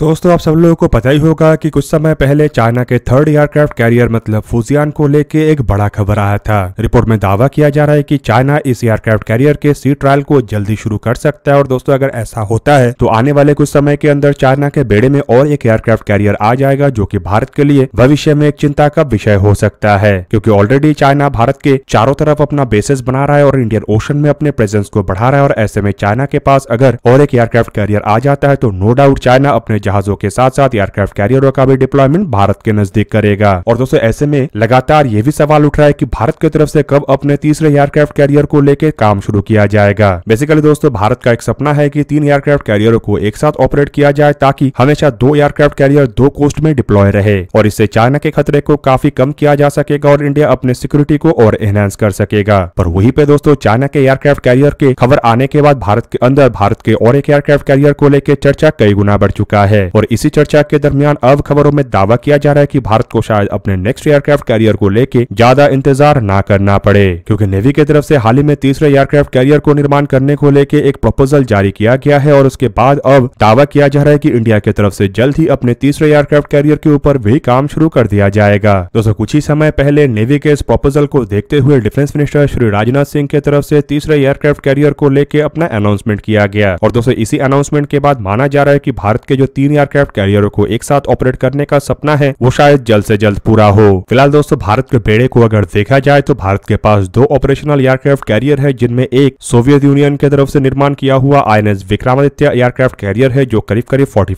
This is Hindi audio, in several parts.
दोस्तों आप सब लोगों को पता ही होगा कि कुछ समय पहले चाइना के थर्ड एयरक्राफ्ट कैरियर मतलब फुजियान को लेके एक बड़ा खबर आया था रिपोर्ट में दावा किया जा रहा है कि चाइना इस एयरक्राफ्ट कैरियर के सी ट्रायल को जल्दी शुरू कर सकता है और दोस्तों अगर ऐसा होता है तो आने वाले कुछ समय के अंदर चाइना के बेड़े में और एक एयरक्राफ्ट कैरियर आ जाएगा जो की भारत के लिए भविष्य में एक चिंता का विषय हो सकता है क्यूँकी ऑलरेडी चाइना भारत के चारों तरफ अपना बेसिस बना रहा है और इंडियन ओशन में अपने प्रेजेंस को बढ़ा रहा है और ऐसे में चाइना के पास अगर और एक एयरक्राफ्ट कैरियर आ जाता है तो नो डाउट चाइना अपने जहाजों के साथ साथ एयरक्राफ्ट कैरियरों का भी डिप्लॉयमेंट भारत के नजदीक करेगा और दोस्तों ऐसे में लगातार ये भी सवाल उठ रहा है की भारत की तरफ ऐसी कब अपने तीसरे एयरक्राफ्ट कैरियर को लेकर काम शुरू किया जाएगा बेसिकली दोस्तों भारत का एक सपना है की तीन एयरक्राफ्ट कैरियरों को एक साथ ऑपरेट किया जाए ताकि हमेशा दो एयरक्राफ्ट कैरियर दो कोस्ट में डिप्लॉय रहे और इससे चाइना के खतरे को काफी कम किया जा सकेगा और इंडिया अपने सिक्योरिटी को और एनहेंस कर सकेगा पर वहीं पे दोस्तों चाइना के एयरक्राफ्ट कैरियर के खबर आने के बाद भारत के अंदर भारत के और एक एयरक्राफ्ट कैरियर को लेकर चर्चा कई गुना बढ़ चुका है है और इसी चर्चा के दरमियान अब खबरों में दावा किया जा रहा है की भारत को शायद अपने नेक्स्ट एयरक्राफ्ट कैरियर को लेकर ज्यादा इंतजार न करना पड़े क्यूँकी नेवी की तरफ ऐसी हाल ही में तीसरे एयरक्राफ्ट कैरियर को निर्माण करने को लेकर एक प्रपोजल जारी किया गया है और उसके बाद अब दावा किया जा रहा है की इंडिया की तरफ ऐसी जल्द ही अपने तीसरे एयरक्राफ्ट कैरियर के ऊपर भी काम शुरू कर दिया जाएगा दोस्तों कुछ ही समय पहले नेवी के इस प्रपोजल को देखते हुए डिफेंस मिनिस्टर श्री राजनाथ सिंह के तरफ से तीसरे एयरक्राफ्ट कैरियर को लेकर अपना अनाउंसमेंट किया गया और दोस्तों इसी अनाउंसमेंट के बाद माना जा रहा है कि भारत के जो तीन एयरक्राफ्ट कैरियरों को एक साथ ऑपरेट करने का सपना है वो शायद जल्द से जल्द पूरा हो फिलहाल दोस्तों भारत के बेड़े को अगर देखा जाए तो भारत के पास दो ऑपरेशनल एयरक्राफ्ट कैरियर है जिनमें एक सोवियत यूनियन के तरफ ऐसी निर्माण किया हुआ आई विक्रमादित्य एयरक्राफ्ट कैरियर है जो करीब करीब फोर्टी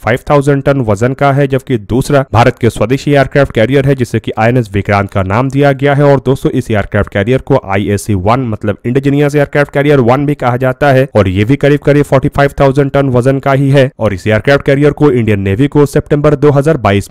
टन वजन का है जबकि दूसरा भारत के स्वदेशी एयरक्राफ्ट कैरियर है जिसे की आई विक्रांत का नाम दिया गया है और दोस्तों इस एयरक्राफ्ट कैरियर को आई वन मतलब इंडिजीनियस एयरक्राफ्ट कैरियर वन भी कहा जाता है और ये भी करीब करीब 45,000 टन वजन का ही है और इस एयरक्राफ्ट कैरियर को इंडियन नेवी को सेप्टेम्बर दो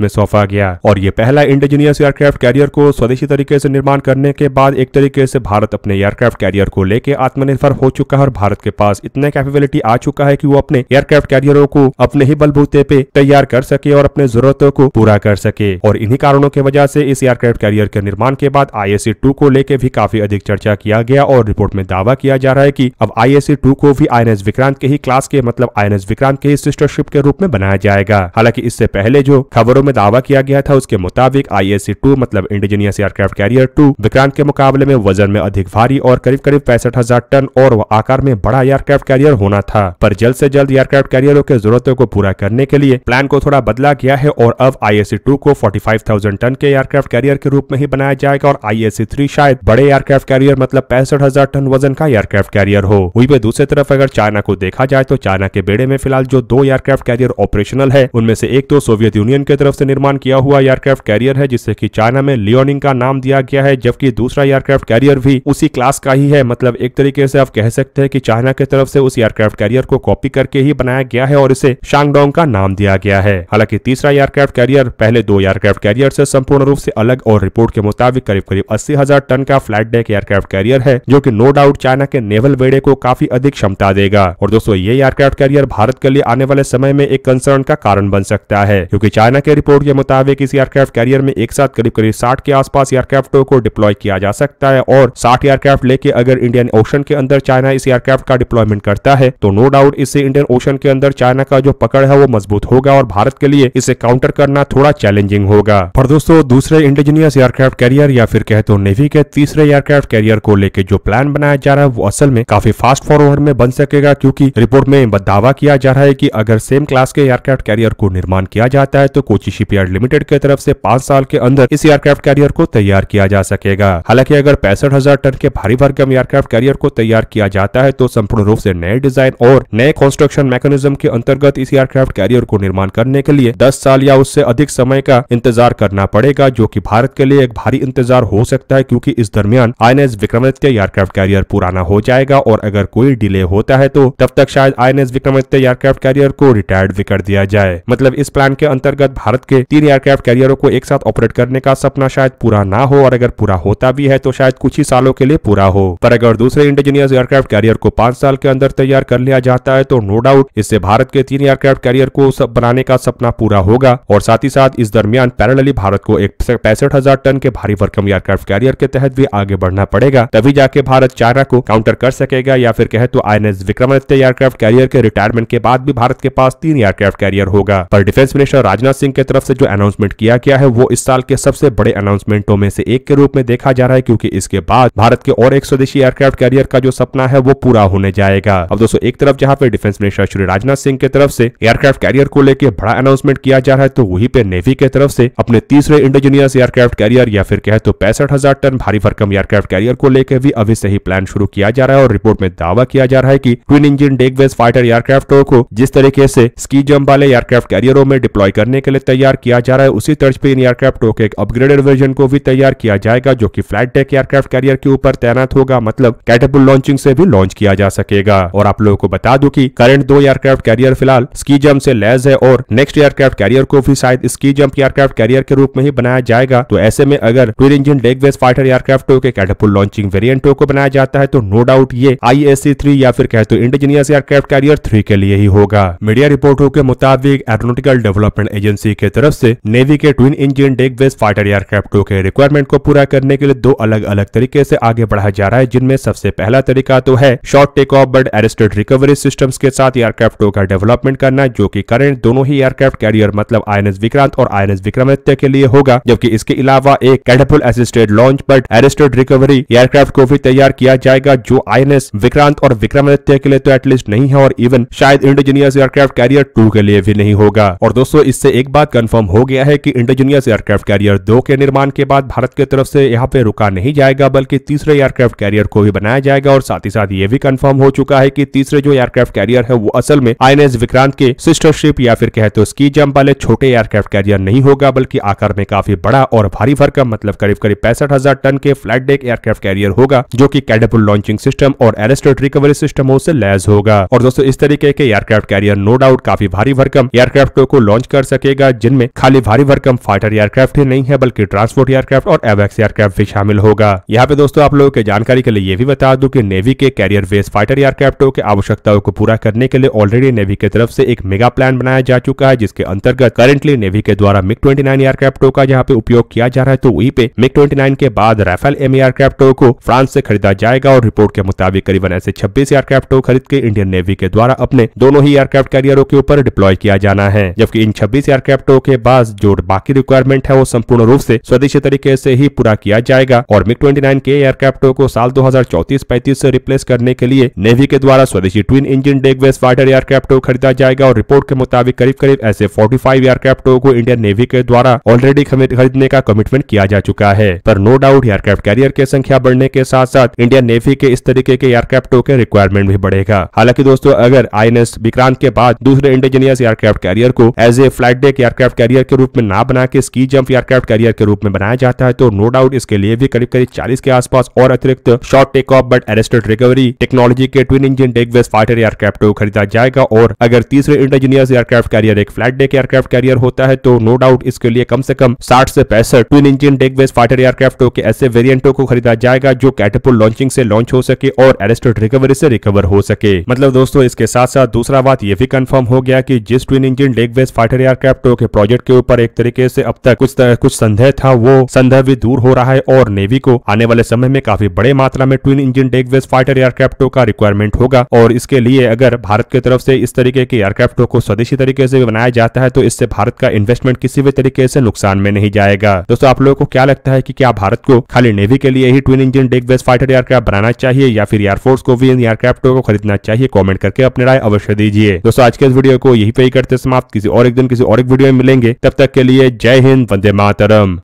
में सौंपा गया और ये पहला इंडिजीनियस एयरक्राफ्ट कैरियर को स्वदेशी तरीके ऐसी निर्माण करने के बाद एक तरीके ऐसी भारत अपने एयरक्राफ्ट कैरियर को लेकर आत्मनिर्भर हो चुका है और भारत के पास इतना कैपेबिलिटी आ चुका है की वो अपने एयरक्राफ्ट कैरियरों को अपने ही बलबूते पे तैयार कर सके और अपने जरूरतों को पूरा कर सके और इन्हीं कारणों की वजह से इस एयरक्राफ्ट कैरियर के निर्माण के बाद आई एस e को लेकर भी काफी अधिक चर्चा किया गया और रिपोर्ट में दावा किया जा रहा है की अब आई एस e को भी आई विक्रांत के ही क्लास के मतलब आई विक्रांत के ही सिस्टरशिप के रूप में बनाया जाए जाएगा हालांकि इससे पहले जो खबरों में दावा किया गया था उसके मुताबिक आई एस मतलब indigenous aircraft carrier two Vikrant के मुकाबले में वजन में अधिक भारी और करीब करीब पैंसठ हजार टन और आकार में बड़ा एयरक्राफ्ट कैरियर होना था पर जल्द ऐसी जल्द एयरक्राफ्ट कैरियरों के जरूरतों को पूरा करने के लिए प्लान को थोड़ा बदला गया है और अब आई को 45,000 टन के एयरक्राफ्ट कैरियर के रूप में ही बनाया जाएगा और आई शायद बड़े एयरक्राफ्ट कैरियर मतलब पैंसठ टन वजन का एयरक्राफ्ट कैरियर हो वही पे दूसरी तरफ अगर चाइना को देखा जाए तो चाइना के बेड़े में फिलहाल जो दो एयरक्राफ्ट कैरियर ऑपरेशन ऑप्शनल है उनमें से एक तो सोवियत यूनियन के तरफ से निर्माण किया हुआ एयरक्राफ्ट कैरियर है जिससे की चाइना में लियोनिंग का नाम दिया गया है जबकि दूसरा एयरक्राफ्ट कैरियर भी उसी क्लास का ही है मतलब एक तरीके से आप कह सकते हैं कि चाइना के तरफ से उस एयरक्राफ्ट कैरियर को कॉपी करके ही बनाया गया है और इसे शांगडोंग का नाम दिया गया है हालांकि तीसरा एयरक्राफ्ट कैरियर पहले दो एयरक्राफ्ट कैरियर से संपूर्ण रूप से अलग और रिपोर्ट के मुताबिक करीब करीब अस्सी हजार टन का फ्लैट डेक एयरक्राफ्ट कैरियर है जो की नो डाउट चाइना के नेवल बेड़े को काफी अधिक क्षमता देगा और दोस्तों ये एयरक्राफ्ट कैरियर भारत के लिए आने वाले समय में एक कंसर्न का कारण बन सकता है क्योंकि चाइना के रिपोर्ट के मुताबिक इस एयरक्राफ्ट कैरियर में एक साथ करीब करीब साठ के आसपास एयरक्राफ्टों को डिप्लॉय किया जा सकता है और साठ एयरक्राफ्ट लेके अगर इंडियन ओशन के अंदर चाइना इस एयरक्राफ्ट का डिप्लॉयमेंट करता है तो नो डाउट इससे इंडियन ओशन के अंदर चाइना का जो पकड़ है वो मजबूत होगा और भारत के लिए इसे काउंटर करना थोड़ा चैलेंजिंग होगा पर दोस्तों दूसरे इंडिजिनियस एयरक्राफ्ट कैरियर या फिर कहते तो नेवी के तीसरे एयरक्राफ्ट कैरियर को लेकर जो प्लान बनाया जा रहा है वो असल में काफी फास्ट फॉरवर्ड में बन सकेगा क्योंकि रिपोर्ट में दावा किया जा रहा है कि अगर सेम क्लास के एयरक्राफ्ट एयरक्राफ्ट कैरियर को निर्माण किया जाता है तो कोची शिपयार्ड लिमिटेड के तरफ से पांच साल के अंदर इस एयरक्राफ्ट कैरियर को तैयार किया जा सकेगा हालांकि अगर पैंसठ हजार टन के भारी भरकम एयरक्राफ्ट कैरियर को तैयार किया जाता है तो संपूर्ण रूप से नए डिजाइन और नए कंस्ट्रक्शन मैकेनिज्म के अंतर्गत इस एयरक्राफ्ट कैरियर को निर्माण करने के लिए दस साल या उससे अधिक समय का इंतजार करना पड़ेगा जो की भारत के लिए एक भारी इंतजार हो सकता है क्यूँकी इस दरमियान आई विक्रमादित्य एयरक्राफ्ट कैरियर पुराना हो जाएगा और अगर कोई डिले होता है तो तब तक शायद आई विक्रमादित्य एयरक्राफ्ट कैरियर को रिटायर्ड भी कर दिया जाए मतलब इस प्लान के अंतर्गत भारत के तीन एयरक्राफ्ट कैरियरों को एक साथ ऑपरेट करने का सपना शायद पूरा ना हो और अगर पूरा होता भी है तो शायद कुछ ही सालों के लिए पूरा हो पर अगर दूसरे इंडिजीनियस एयरक्राफ्ट कैरियर को पांच साल के अंदर तैयार कर लिया जाता है तो नो डाउट इससे भारत के तीन एयरक्राफ्ट कैरियर को सब बनाने का सपना पूरा होगा और साथ ही साथ इस दरमियान पैरलली भारत को एक पैंसठ हजार टन के भारी भरकम एयरक्राफ्ट कैरियर के तहत भी आगे बढ़ना पड़ेगा तभी जाके भारत चाइना को काउंटर कर सकेगा या फिर कहे तो I N S Vikramaditya aircraft carrier के रिटायरमेंट के बाद भी भारत के पास तीन एयरक्राफ्ट कैरियर ईयर होगा पर डिफेंस मिनिस्टर राजनाथ सिंह के तरफ से जो अनाउंसमेंट किया गया है वो इस साल के सबसे बड़े अनाउंसमेंटों में से एक के रूप में देखा जा रहा है क्योंकि इसके बाद भारत के और एक स्वदेशी एयरक्राफ्ट कैरियर का जो सपना है वो पूरा होने जाएगा अब दोस्तों एक तरफ जहाँ पे डिफेंस मिनिस्टर श्री राजनाथ सिंह के तरफ से एयरक्राफ्ट कैरियर को लेकर बड़ा अनाउंसमेंट किया जा रहा है तो वही पे नेवी के तरफ से अपने तीसरे इंडिजीनियस एयरक्राफ्ट कैरियर या फिर कहे तो पैंसठ हजार टन भारी भरकम एयरक्राफ्ट कैरियर को लेकर भी अभी से ही प्लान शुरू किया जा रहा है और रिपोर्ट में दावा किया जा रहा है की ट्विन इंजन डेगवेज फाइटर एयरक्राफ्टों को जिस तरीके से स्की जम्प वाले वाले एयरक्राफ्ट कैरियरों में डिप्लॉय करने के लिए तैयार किया जा रहा है उसी तर्ज पर इन एयरक्राफ्टों के एक अपग्रेडेड वर्जन को भी तैयार किया जाएगा जो की फ्लाइट टेक एयरक्राफ्ट कैरियर के ऊपर तैनात होगा मतलब कैटेबुल लॉन्चिंग से भी लॉन्च किया जा सकेगा और आप लोगों को बता दू की करंट दो एयरक्राफ्ट कैरियर फिलहाल स्की जम्प से लैस है और नेक्स्ट एयरक्राफ्ट कैरियर को भी शायद स्की जम्प एयरक्राफ्ट कैरियर के रूप में ही बनाया जाएगा तो ऐसे में अगर twin engine deck based fighter एयरक्राफ्टों के कैटेपुल लॉन्चिंग वेरियंटो को बनाया जाता है तो नो डाउट ये आई एस या फिर कहते तो इंडिजीनियस एयरक्राफ्ट कैरियर थ्री के लिए ही होगा मीडिया रिपोर्टों के मुताबिक नाविक एरोनोटिकल डेवलपमेंट एजेंसी के तरफ से नेवी के twin engine deck base fighter एयरक्राफ्टों के रिक्वायरमेंट को पूरा करने के लिए दो अलग अलग तरीके से आगे बढ़ाया जा रहा है जिनमें सबसे पहला तरीका तो है short take off but arrested recovery system के साथ एयरक्राफ्टों का डेवलपमेंट करना जो की करेंट दोनों ही एयरक्राफ्ट कैरियर मतलब आई विक्रांत और आई विक्रमादित्य के लिए होगा जबकि इसके अलावा एक catapult assisted launch but arrested recovery aircraft को भी तैयार किया जाएगा जो आई विक्रांत और विक्रमादित्य के लिए तो एटलीस्ट नहीं है और इवन शायद इंडिजीनियस एयरक्राफ्ट कैरियर टू के लिए भी नहीं होगा और दोस्तों इससे एक बात कंफर्म हो गया है कि इंडोजीनियस एयरक्राफ्ट कैरियर दो के निर्माण के बाद भारत की तरफ से यहाँ पे रुका नहीं जाएगा बल्कि तीसरे एयरक्राफ्ट कैरियर को भी बनाया जाएगा और साथ ही साथ ये भी कन्फर्म हो चुका है की तीसरे जो एयरक्राफ्ट कैरियर है वो असल में आई विक्रांत के सिस्टरशिप या फिर कहते तो स्की जम्प वाले छोटे एयरक्राफ्ट कैरियर नहीं होगा बल्कि आकार में काफी बड़ा और भारी भरकम मतलब करीब करीब पैंसठ हजार टन के फ्लैट डेक एयरक्राफ्ट कैरियर होगा जो की कैडेपुल लॉन्चिंग सिस्टम और एरेस्टेड रिकवरी सिस्टमों से लैस होगा और दोस्तों इस तरीके के एयरक्राफ्ट कैरियर नो डाउट काफी भारी भर भरकम एयरक्राफ्टों को लॉन्च कर सकेगा जिनमें खाली भारी भरकम फाइटर एयरक्राफ्ट ही नहीं है बल्कि ट्रांसपोर्ट एयरक्राफ्ट और एवेक्स एयरक्राफ्ट भी शामिल होगा यहाँ पे दोस्तों आप लोगों की जानकारी के लिए ये भी बता दू की नेवी के कैरियर बेस फाइटर एयरक्राफ्टों की आवश्यकताओं को पूरा करने के लिए ऑलरेडी नेवी की तरफ से एक मेगा प्लान बनाया जा चुका है जिसके अंतर्गत करेंटली नेवी के द्वारा मिग ट्वेंटी नाइन एयरक्राफ्टों का यहाँ पे उपयोग किया जा रहा है तो वही पे मिग ट्वेंटी नाइन के बाद राफेल एम एयरक्राफ्टों को फ्रांस से खरीदा जाएगा और रिपोर्ट के मुताबिक करीबन ऐसे छब्बीस एयरक्राफ्टों खरीद के इंडियन नेवी के द्वारा अपने दोनों ही एयरक्राफ्ट कैरियरों के ऊपर डिप्लॉय किया जाना है जबकि इन छब्बीस एयरक्राफ्टों के पास जो बाकी रिक्वायरमेंट है वो संपूर्ण रूप से स्वदेशी तरीके से ही पूरा किया जाएगा और मिग ट्वेंटी के एयरक्राफ्टों को साल दो हजार से रिप्लेस करने के लिए नेवी के द्वारा स्वदेशी twin engine deck based fighter aircraft खरीदा जाएगा और रिपोर्ट के मुताबिक करीब करीब ऐसे 45 एयरक्राफ्टों को इंडियन नेवी के द्वारा ऑलरेडी खरीदने का कमिटमेंट किया जा चुका है पर नो डाउट एयरक्राफ्ट कैरियर की संख्या बढ़ने के साथ साथ इंडियन नेवी के इस तरीके के एयरक्राफ्टों के रिक्वायरमेंट भी बढ़ेगा हालांकि दोस्तों अगर आई विक्रांत के बाद दूसरे इंडिजीनियस एयरक्राफ्ट कैरियर को as a flight deck aircraft carrier के रूप में ना बना के स्की जंप एयरक्राफ्ट कैरियर के रूप में बनाया जाता है तो नो डाउट इसके लिए भी करीब करीब चालीस के आसपास और अतिरिक्त short take off but arrested recovery technology के twin engine deck based fighter aircraft को खरीदा जाएगा और अगर तीसरे इंटरजीनियस एयरक्राफ्ट कैरियर एक फ्लाइट डेक एयरक्राफ्ट कैरियर होता है तो नो डाउट इसके लिए कम से कम साठ से पैसठ twin engine deck based fighter एयरक्राफ्टों के ऐसे वेरियंटों को खरीदा जाएगा जो कैटेपुल लॉन्चिंग से लॉन्च हो सके और एरेस्टेड रिकवरी से रिकवर हो सके मतलब दोस्तों इसके साथ साथ दूसरा बात यह भी कंफर्म हो गया कि जिस इस twin engine deck base fighter aircraft के प्रोजेक्ट के ऊपर एक तरीके से अब तक कुछ कुछ संदेह था वो संदेह भी दूर हो रहा है और नेवी को आने वाले समय में काफी बड़े मात्रा में twin engine deck base fighter एयरक्राफ्टों का रिक्वायरमेंट होगा और इसके लिए अगर भारत की तरफ से इस तरीके के एयरक्राफ्टों को स्वदेशी तरीके से बनाया जाता है तो इससे भारत का इन्वेस्टमेंट किसी भी तरीके से नुकसान में नहीं जाएगा दोस्तों आप लोगों को क्या लगता है की क्या भारत को खाली नेवी के लिए ही twin engine deck base fighter aircraft बनाना चाहिए या फिर एयरफोर्स को भी इन एयरक्राफ्टों को खरीदना चाहिए कॉमेंट करके अपने राय अवश्य दीजिए दोस्तों आज के इस वीडियो को यही पे करते समाप्त किसी और एक दिन किसी और एक वीडियो में मिलेंगे तब तक के लिए जय हिंद वंदे मातरम